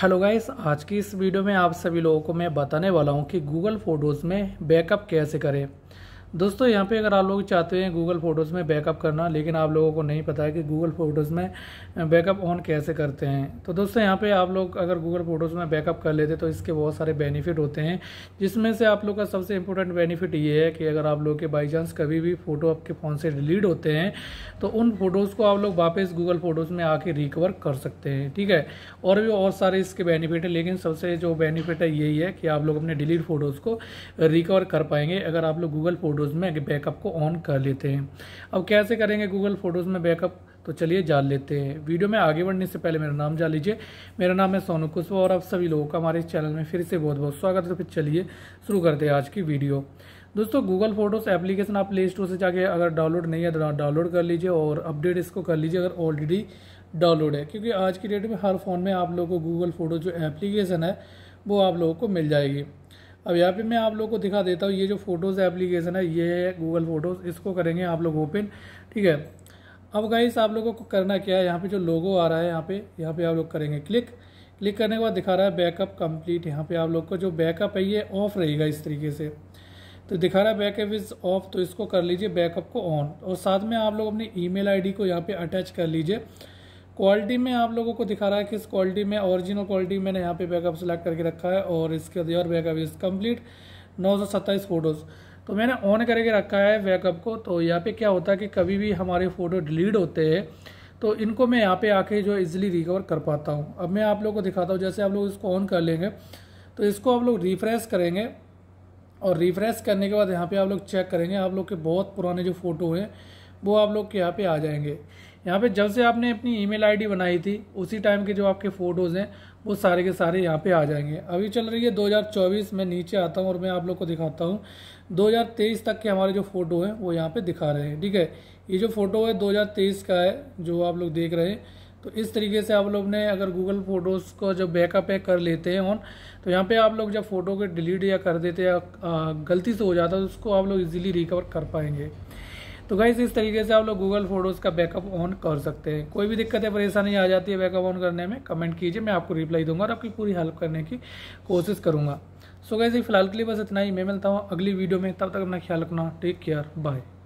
hello guys आज की इस वीडियो में आप सभी लोगों को मैं बताने वाला हूँ कि गूगल फ़ोटोज़ में बैकअप कैसे करें दोस्तों यहाँ पे अगर आप लोग चाहते हैं गूगल फ़ोटोज़ में बैकअप करना लेकिन आप लोगों को नहीं पता है कि गूगल फ़ोटोज़ में बैकअप ऑन कैसे करते हैं तो दोस्तों यहाँ पे आप लोग अगर गूगल फ़ोटोज़ में बैकअप कर लेते तो इसके बहुत सारे बेनिफिट होते हैं जिसमें से आप लोग का सबसे इम्पोर्टेंट बेनिफिट ये है कि अगर आप लोग के बाई चांस कभी भी फ़ोटो आपके फ़ोन से डिलीट होते हैं तो उन फ़ोटोज़ को आप लोग वापस गूगल फ़ोटोज़ में आके रिकवर कर सकते हैं ठीक है और भी और सारे इसके बेनिफिट हैं लेकिन सबसे जो बेनिफिट है यही है कि आप लोग अपने डिलीट फ़ोटोज़ को रिकवर कर पाएंगे अगर आप लोग गूगल फ़ोटो फ़ोटोज़ में बैकअप को ऑन कर लेते हैं अब कैसे करेंगे गूगल फ़ोटोज़ में बैकअप तो चलिए जान लेते हैं वीडियो में आगे बढ़ने से पहले मेरा नाम जान लीजिए मेरा नाम है सोनू कुशवा और आप सभी लोगों का हमारे इस चैनल में फिर से बहुत बहुत स्वागत है तो फिर चलिए शुरू करते हैं आज की वीडियो दोस्तों गूगल फोटोज एप्लीकेशन आप प्ले स्टोर से जाके अगर डाउनलोड नहीं है तो डाउनलोड कर लीजिए और अपडेट इसको कर लीजिए अगर ऑलरेडी डाउनलोड है क्योंकि आज की डेट में हर फ़ोन में आप लोगों को गूगल फोटो जो एप्लीकेशन है वो आप लोगों को मिल जाएगी अब यहाँ पे मैं आप लोग को दिखा देता हूँ ये जो फोटोज़ एप्लीकेशन है ये है गूगल फ़ोटोज़ इसको करेंगे आप लोग ओपन ठीक है अब गाइस आप लोगों को करना क्या है यहाँ पे जो लोगो आ रहा है यहाँ पे यहाँ पे आप लोग करेंगे क्लिक क्लिक करने के बाद दिखा रहा है बैकअप कंप्लीट यहाँ पे आप लोग को जो बैकअप है ये ऑफ रहेगा इस तरीके से तो दिखा रहा है बैकअप इज़ ऑफ तो इसको कर लीजिए बैकअप को ऑन और साथ में आप लोग अपनी ई मेल को यहाँ पे अटैच कर लीजिए क्वालिटी में आप लोगों को दिखा रहा है कि इस क्वालिटी में ओरिजिनल क्वालिटी मैंने यहाँ पे बैकअप सेलेक्ट करके रखा है और इसके योर बैकअप इज कम्प्लीट नौ सौ सत्ताईस फ़ोटोज़ तो मैंने ऑन करके रखा है बैकअप को तो यहाँ पे क्या होता है कि कभी भी हमारे फ़ोटो डिलीट होते हैं तो इनको मैं यहाँ पे आके जो इजीली रिकवर कर पाता हूँ अब मैं आप लोगों को दिखाता हूँ जैसे आप लोग इसको ऑन कर लेंगे तो इसको आप लोग रिफ्रेश करेंगे और रिफ्रेश करने के बाद यहाँ पे आप लोग चेक करेंगे आप लोग के बहुत पुराने जो फ़ोटो हैं वो आप लोग के यहाँ पे आ जाएंगे यहाँ पे जब से आपने अपनी ईमेल आईडी बनाई थी उसी टाइम के जो आपके फ़ोटोज़ हैं वो सारे के सारे यहाँ पे आ जाएंगे अभी चल रही है 2024 मैं नीचे आता हूँ और मैं आप लोग को दिखाता हूँ 2023 तक के हमारे जो फ़ोटो हैं वो यहाँ पे दिखा रहे हैं ठीक है ये जो फ़ोटो है 2023 का है जो आप लोग देख रहे हैं तो इस तरीके से आप लोग ने अगर गूगल फ़ोटोज़ को जब बैकअप है कर लेते हैं ऑन तो यहाँ पर आप लोग जब फ़ोटो को डिलीट या कर देते या गलती से हो जाता है तो उसको आप लोग ईजिली रिकवर कर पाएंगे तो गाइस इस तरीके से आप लोग गूगल फोटोज़ का बैकअप ऑन कर सकते हैं कोई भी दिक्कत है परेशानी आ जाती है बैकअप ऑन करने में कमेंट कीजिए मैं आपको रिप्लाई दूंगा और आपकी पूरी हेल्प करने की कोशिश करूंगा सो गाइज फिलहाल के लिए बस इतना ही मैं मिलता हूँ अगली वीडियो में तब तक अपना ख्याल रखना टेक केयर बाय